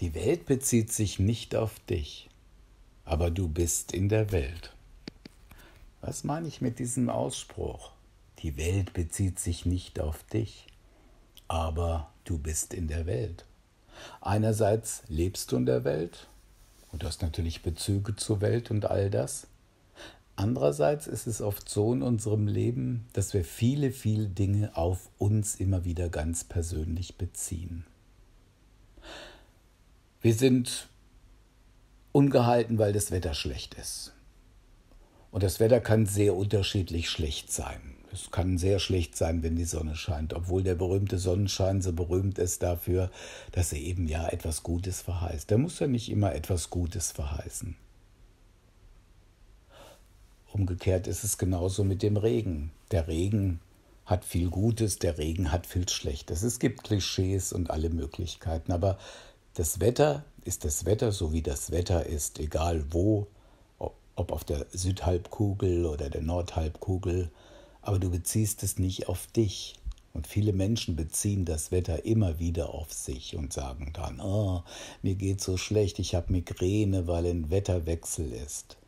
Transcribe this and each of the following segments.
Die Welt bezieht sich nicht auf dich, aber du bist in der Welt. Was meine ich mit diesem Ausspruch? Die Welt bezieht sich nicht auf dich, aber du bist in der Welt. Einerseits lebst du in der Welt und hast natürlich Bezüge zur Welt und all das. Andererseits ist es oft so in unserem Leben, dass wir viele, viele Dinge auf uns immer wieder ganz persönlich beziehen. Wir sind ungehalten, weil das Wetter schlecht ist. Und das Wetter kann sehr unterschiedlich schlecht sein. Es kann sehr schlecht sein, wenn die Sonne scheint, obwohl der berühmte Sonnenschein so berühmt ist dafür, dass er eben ja etwas Gutes verheißt. Der muss ja nicht immer etwas Gutes verheißen. Umgekehrt ist es genauso mit dem Regen. Der Regen hat viel Gutes, der Regen hat viel Schlechtes. Es gibt Klischees und alle Möglichkeiten, aber das Wetter ist das Wetter, so wie das Wetter ist, egal wo, ob auf der Südhalbkugel oder der Nordhalbkugel, aber du beziehst es nicht auf dich. Und viele Menschen beziehen das Wetter immer wieder auf sich und sagen dann, oh, mir geht so schlecht, ich habe Migräne, weil ein Wetterwechsel ist,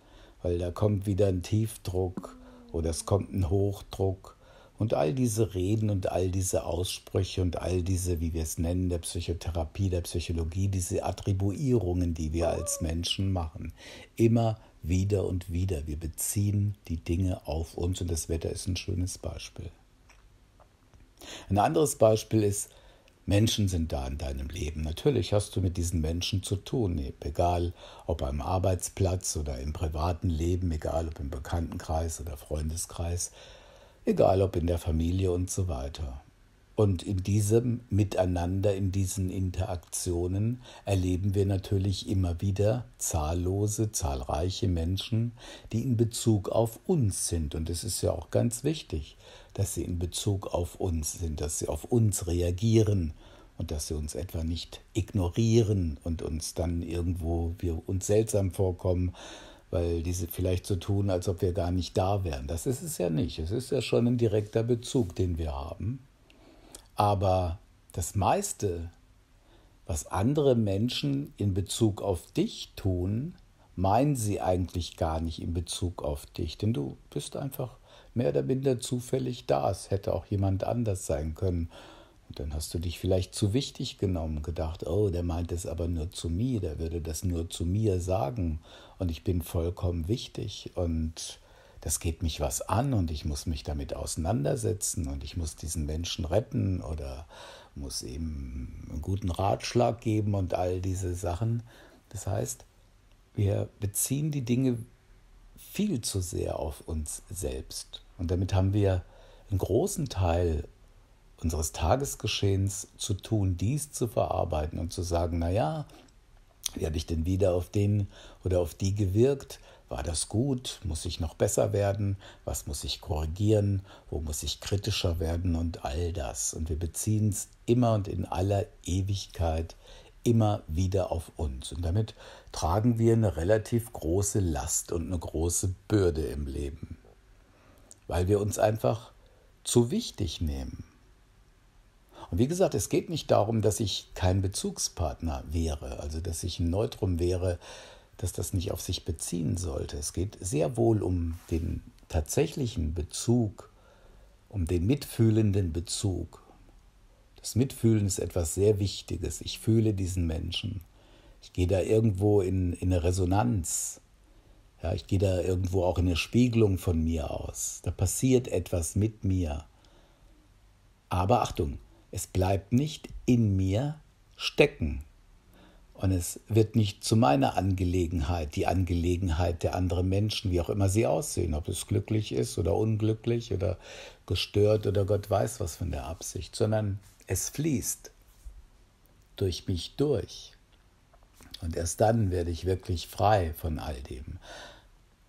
weil da kommt wieder ein Tiefdruck oder es kommt ein Hochdruck und all diese Reden und all diese Aussprüche und all diese, wie wir es nennen, der Psychotherapie, der Psychologie, diese Attribuierungen, die wir als Menschen machen, immer wieder und wieder. Wir beziehen die Dinge auf uns und das Wetter ist ein schönes Beispiel. Ein anderes Beispiel ist, Menschen sind da in deinem Leben. Natürlich hast du mit diesen Menschen zu tun, egal ob am Arbeitsplatz oder im privaten Leben, egal ob im Bekanntenkreis oder Freundeskreis egal ob in der Familie und so weiter. Und in diesem Miteinander, in diesen Interaktionen erleben wir natürlich immer wieder zahllose, zahlreiche Menschen, die in Bezug auf uns sind. Und es ist ja auch ganz wichtig, dass sie in Bezug auf uns sind, dass sie auf uns reagieren und dass sie uns etwa nicht ignorieren und uns dann irgendwo wir uns seltsam vorkommen, weil diese vielleicht so tun, als ob wir gar nicht da wären. Das ist es ja nicht. Es ist ja schon ein direkter Bezug, den wir haben. Aber das meiste, was andere Menschen in Bezug auf dich tun, meinen sie eigentlich gar nicht in Bezug auf dich, denn du bist einfach mehr oder minder zufällig da. Es hätte auch jemand anders sein können. Und dann hast du dich vielleicht zu wichtig genommen, gedacht, oh, der meint es aber nur zu mir, der würde das nur zu mir sagen und ich bin vollkommen wichtig und das geht mich was an und ich muss mich damit auseinandersetzen und ich muss diesen Menschen retten oder muss ihm einen guten Ratschlag geben und all diese Sachen. Das heißt, wir beziehen die Dinge viel zu sehr auf uns selbst und damit haben wir einen großen Teil unseres Tagesgeschehens zu tun, dies zu verarbeiten und zu sagen, naja, wie habe ich denn wieder auf den oder auf die gewirkt? War das gut? Muss ich noch besser werden? Was muss ich korrigieren? Wo muss ich kritischer werden? Und all das. Und wir beziehen es immer und in aller Ewigkeit immer wieder auf uns. Und damit tragen wir eine relativ große Last und eine große Bürde im Leben, weil wir uns einfach zu wichtig nehmen und wie gesagt, es geht nicht darum, dass ich kein Bezugspartner wäre, also dass ich ein Neutrum wäre, dass das nicht auf sich beziehen sollte. Es geht sehr wohl um den tatsächlichen Bezug, um den mitfühlenden Bezug. Das Mitfühlen ist etwas sehr Wichtiges. Ich fühle diesen Menschen. Ich gehe da irgendwo in, in eine Resonanz. Ja, ich gehe da irgendwo auch in eine Spiegelung von mir aus. Da passiert etwas mit mir. Aber Achtung, es bleibt nicht in mir stecken. Und es wird nicht zu meiner Angelegenheit, die Angelegenheit der anderen Menschen, wie auch immer sie aussehen, ob es glücklich ist oder unglücklich oder gestört oder Gott weiß was von der Absicht, sondern es fließt durch mich durch. Und erst dann werde ich wirklich frei von all dem.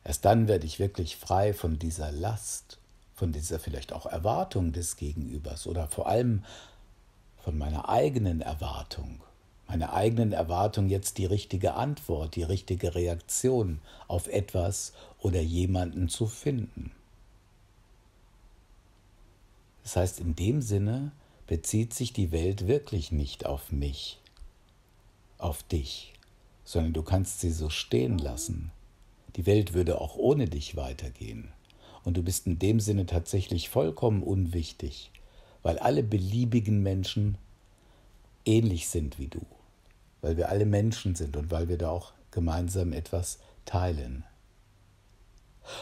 Erst dann werde ich wirklich frei von dieser Last, von dieser vielleicht auch Erwartung des Gegenübers oder vor allem von meiner eigenen Erwartung, meiner eigenen Erwartung jetzt die richtige Antwort, die richtige Reaktion auf etwas oder jemanden zu finden. Das heißt, in dem Sinne bezieht sich die Welt wirklich nicht auf mich, auf dich, sondern du kannst sie so stehen lassen. Die Welt würde auch ohne dich weitergehen. Und du bist in dem Sinne tatsächlich vollkommen unwichtig, weil alle beliebigen Menschen ähnlich sind wie du, weil wir alle Menschen sind und weil wir da auch gemeinsam etwas teilen.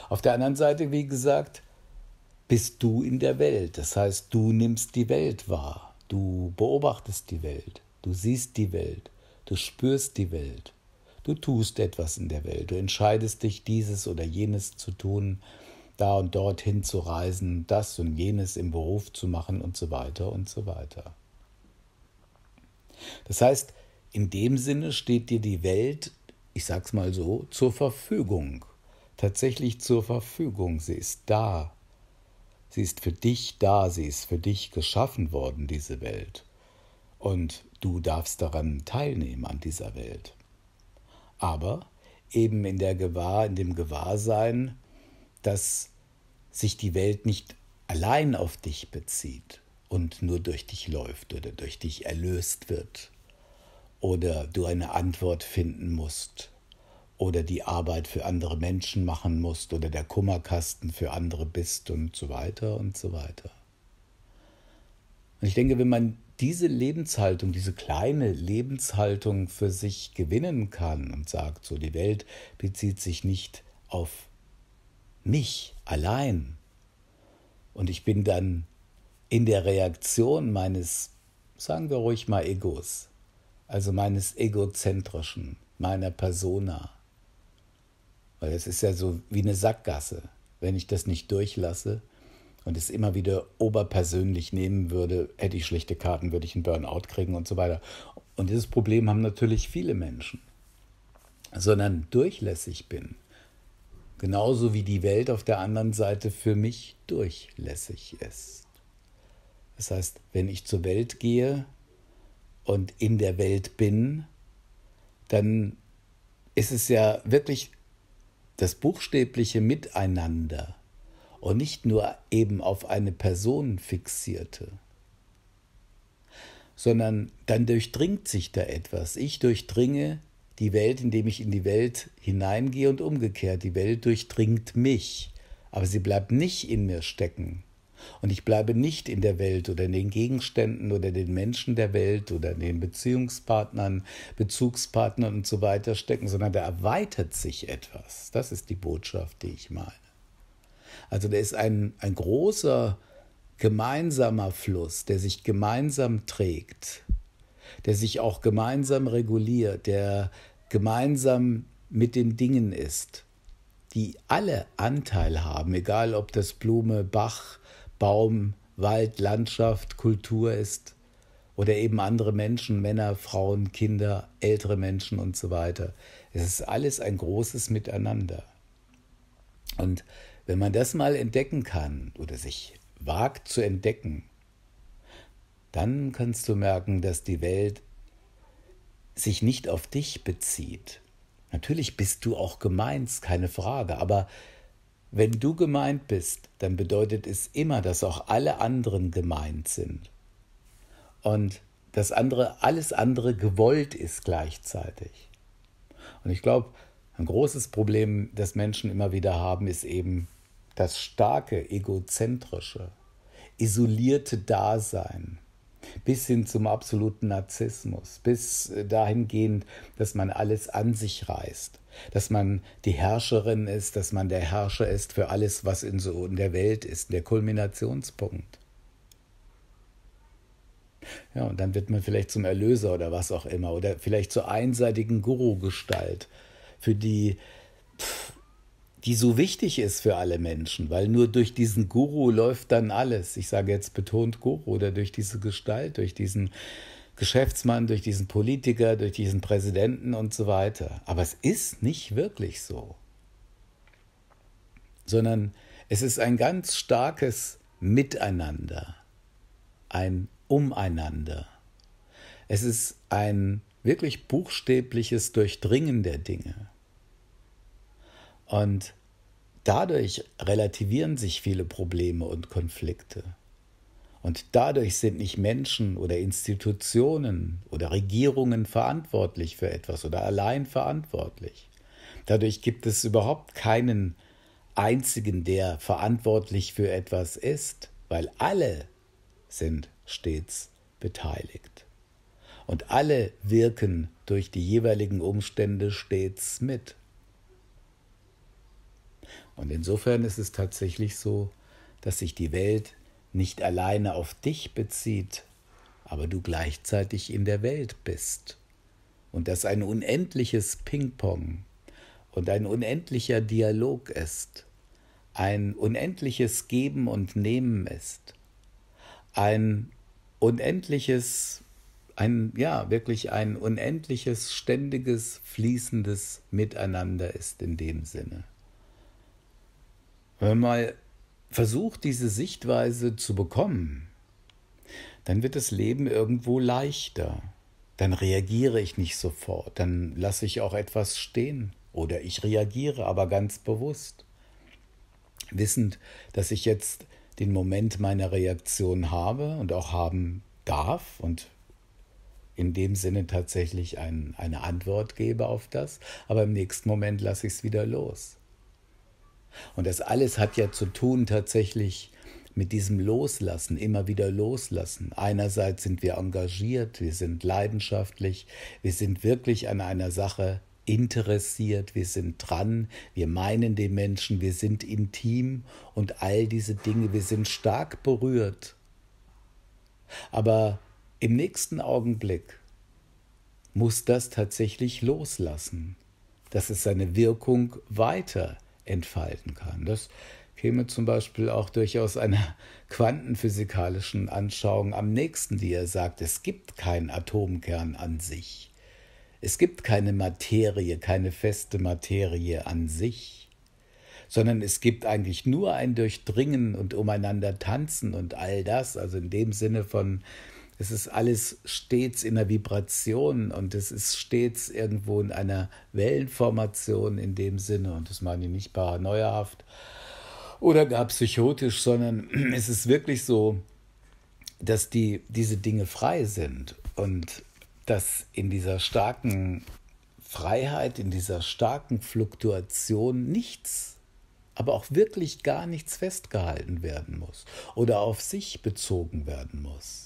Auf der anderen Seite, wie gesagt, bist du in der Welt, das heißt, du nimmst die Welt wahr, du beobachtest die Welt, du siehst die Welt, du spürst die Welt, du tust etwas in der Welt, du entscheidest dich, dieses oder jenes zu tun, da und dorthin zu reisen, das und jenes im Beruf zu machen und so weiter und so weiter. Das heißt, in dem Sinne steht dir die Welt, ich sag's mal so, zur Verfügung. Tatsächlich zur Verfügung. Sie ist da. Sie ist für dich da. Sie ist für dich geschaffen worden, diese Welt. Und du darfst daran teilnehmen, an dieser Welt. Aber eben in der Gewahr, in dem Gewahrsein, dass sich die Welt nicht allein auf dich bezieht und nur durch dich läuft oder durch dich erlöst wird oder du eine Antwort finden musst oder die Arbeit für andere Menschen machen musst oder der Kummerkasten für andere bist und so weiter und so weiter. Und ich denke, wenn man diese Lebenshaltung, diese kleine Lebenshaltung für sich gewinnen kann und sagt, so die Welt bezieht sich nicht auf mich allein. Und ich bin dann in der Reaktion meines, sagen wir ruhig mal, Egos, also meines egozentrischen, meiner Persona. Weil es ist ja so wie eine Sackgasse. Wenn ich das nicht durchlasse und es immer wieder oberpersönlich nehmen würde, hätte ich schlechte Karten, würde ich einen Burnout kriegen und so weiter. Und dieses Problem haben natürlich viele Menschen. Sondern durchlässig bin genauso wie die Welt auf der anderen Seite für mich durchlässig ist. Das heißt, wenn ich zur Welt gehe und in der Welt bin, dann ist es ja wirklich das buchstäbliche Miteinander und nicht nur eben auf eine Person fixierte, sondern dann durchdringt sich da etwas. Ich durchdringe die Welt, indem ich in die Welt hineingehe und umgekehrt. Die Welt durchdringt mich, aber sie bleibt nicht in mir stecken. Und ich bleibe nicht in der Welt oder in den Gegenständen oder den Menschen der Welt oder in den Beziehungspartnern, Bezugspartnern und so weiter stecken, sondern da erweitert sich etwas. Das ist die Botschaft, die ich meine. Also da ist ein, ein großer gemeinsamer Fluss, der sich gemeinsam trägt, der sich auch gemeinsam reguliert, der gemeinsam mit den Dingen ist, die alle Anteil haben, egal ob das Blume, Bach, Baum, Wald, Landschaft, Kultur ist oder eben andere Menschen, Männer, Frauen, Kinder, ältere Menschen und so weiter. Es ist alles ein großes Miteinander. Und wenn man das mal entdecken kann oder sich wagt zu entdecken, dann kannst du merken, dass die Welt sich nicht auf dich bezieht. Natürlich bist du auch gemeint, keine Frage, aber wenn du gemeint bist, dann bedeutet es immer, dass auch alle anderen gemeint sind. Und dass andere, alles andere gewollt ist gleichzeitig. Und ich glaube, ein großes Problem, das Menschen immer wieder haben, ist eben das starke, egozentrische, isolierte Dasein bis hin zum absoluten Narzissmus, bis äh, dahingehend, dass man alles an sich reißt, dass man die Herrscherin ist, dass man der Herrscher ist für alles, was in so in der Welt ist, der Kulminationspunkt. Ja, und dann wird man vielleicht zum Erlöser oder was auch immer, oder vielleicht zur einseitigen Guru-Gestalt, für die die so wichtig ist für alle Menschen, weil nur durch diesen Guru läuft dann alles. Ich sage jetzt betont Guru oder durch diese Gestalt, durch diesen Geschäftsmann, durch diesen Politiker, durch diesen Präsidenten und so weiter. Aber es ist nicht wirklich so, sondern es ist ein ganz starkes Miteinander, ein Umeinander. Es ist ein wirklich buchstäbliches Durchdringen der Dinge. Und dadurch relativieren sich viele Probleme und Konflikte. Und dadurch sind nicht Menschen oder Institutionen oder Regierungen verantwortlich für etwas oder allein verantwortlich. Dadurch gibt es überhaupt keinen einzigen, der verantwortlich für etwas ist, weil alle sind stets beteiligt. Und alle wirken durch die jeweiligen Umstände stets mit. Und insofern ist es tatsächlich so, dass sich die Welt nicht alleine auf dich bezieht, aber du gleichzeitig in der Welt bist. Und dass ein unendliches Ping-Pong und ein unendlicher Dialog ist, ein unendliches Geben und Nehmen ist, ein unendliches, ein, ja, wirklich ein unendliches, ständiges, fließendes Miteinander ist in dem Sinne. Wenn man mal versucht, diese Sichtweise zu bekommen, dann wird das Leben irgendwo leichter. Dann reagiere ich nicht sofort, dann lasse ich auch etwas stehen oder ich reagiere aber ganz bewusst, wissend, dass ich jetzt den Moment meiner Reaktion habe und auch haben darf und in dem Sinne tatsächlich ein, eine Antwort gebe auf das, aber im nächsten Moment lasse ich es wieder los. Und das alles hat ja zu tun tatsächlich mit diesem Loslassen, immer wieder loslassen. Einerseits sind wir engagiert, wir sind leidenschaftlich, wir sind wirklich an einer Sache interessiert, wir sind dran, wir meinen den Menschen, wir sind intim und all diese Dinge, wir sind stark berührt. Aber im nächsten Augenblick muss das tatsächlich loslassen, dass es seine Wirkung weiter entfalten kann. Das käme zum Beispiel auch durchaus einer quantenphysikalischen Anschauung am nächsten, die er sagt, es gibt keinen Atomkern an sich. Es gibt keine Materie, keine feste Materie an sich, sondern es gibt eigentlich nur ein Durchdringen und umeinander tanzen und all das, also in dem Sinne von es ist alles stets in der Vibration und es ist stets irgendwo in einer Wellenformation in dem Sinne. Und das meine ich nicht paranoiahaft oder gar psychotisch, sondern es ist wirklich so, dass die, diese Dinge frei sind und dass in dieser starken Freiheit, in dieser starken Fluktuation nichts, aber auch wirklich gar nichts festgehalten werden muss oder auf sich bezogen werden muss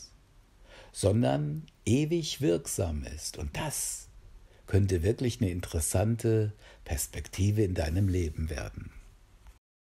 sondern ewig wirksam ist. Und das könnte wirklich eine interessante Perspektive in deinem Leben werden.